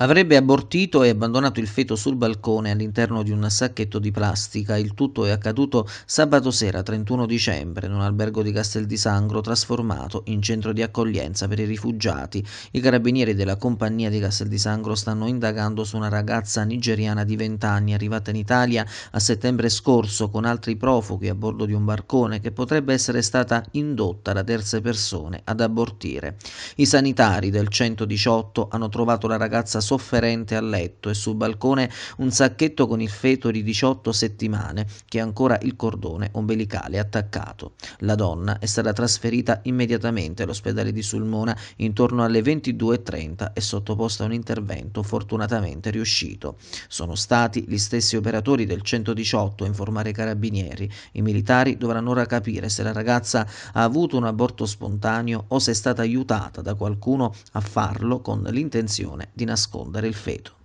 Avrebbe abortito e abbandonato il feto sul balcone all'interno di un sacchetto di plastica. Il tutto è accaduto sabato sera 31 dicembre in un albergo di Castel di Sangro trasformato in centro di accoglienza per i rifugiati. I carabinieri della compagnia di Castel di Sangro stanno indagando su una ragazza nigeriana di 20 anni arrivata in Italia a settembre scorso con altri profughi a bordo di un barcone che potrebbe essere stata indotta da terze persone ad abortire. I sanitari del 118 hanno trovato la ragazza sofferente a letto e sul balcone un sacchetto con il feto di 18 settimane che ha ancora il cordone ombelicale attaccato. La donna è stata trasferita immediatamente all'ospedale di Sulmona intorno alle 22.30 e sottoposta a un intervento fortunatamente riuscito. Sono stati gli stessi operatori del 118 a informare i carabinieri. I militari dovranno ora capire se la ragazza ha avuto un aborto spontaneo o se è stata aiutata da qualcuno a farlo con l'intenzione di nascondere nascondere il feto.